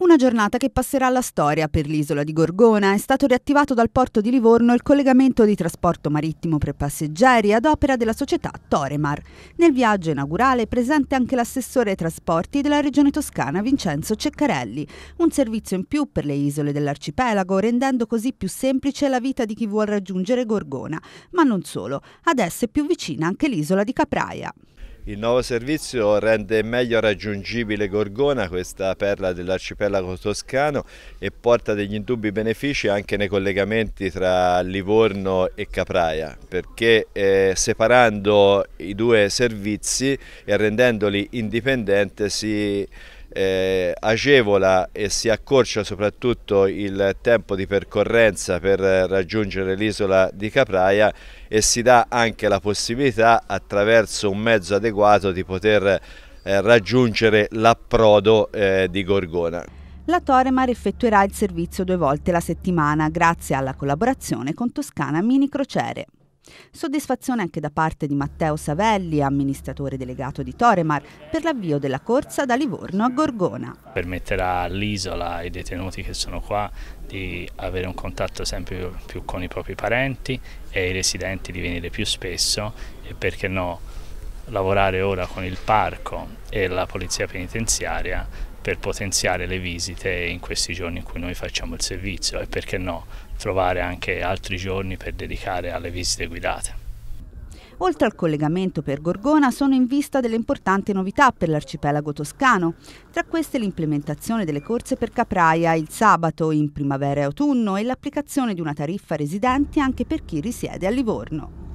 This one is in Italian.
Una giornata che passerà alla storia per l'isola di Gorgona. È stato riattivato dal porto di Livorno il collegamento di trasporto marittimo per passeggeri ad opera della società Toremar. Nel viaggio inaugurale è presente anche l'assessore ai trasporti della regione toscana Vincenzo Ceccarelli. Un servizio in più per le isole dell'arcipelago, rendendo così più semplice la vita di chi vuole raggiungere Gorgona. Ma non solo, adesso è più vicina anche l'isola di Capraia. Il nuovo servizio rende meglio raggiungibile Gorgona, questa perla dell'arcipelago toscano, e porta degli indubbi benefici anche nei collegamenti tra Livorno e Capraia, perché eh, separando i due servizi e rendendoli indipendenti si eh, agevola e si accorcia soprattutto il tempo di percorrenza per raggiungere l'isola di Capraia e si dà anche la possibilità attraverso un mezzo adeguato di poter eh, raggiungere l'approdo eh, di Gorgona. La Toremar effettuerà il servizio due volte la settimana grazie alla collaborazione con Toscana Mini Crociere. Soddisfazione anche da parte di Matteo Savelli, amministratore delegato di Toremar, per l'avvio della corsa da Livorno a Gorgona. Permetterà all'isola, ai detenuti che sono qua, di avere un contatto sempre più con i propri parenti e ai residenti di venire più spesso e perché no lavorare ora con il parco e la polizia penitenziaria per potenziare le visite in questi giorni in cui noi facciamo il servizio e perché no trovare anche altri giorni per dedicare alle visite guidate. Oltre al collegamento per Gorgona sono in vista delle importanti novità per l'arcipelago toscano, tra queste l'implementazione delle corse per Capraia il sabato in primavera e autunno e l'applicazione di una tariffa residenti anche per chi risiede a Livorno.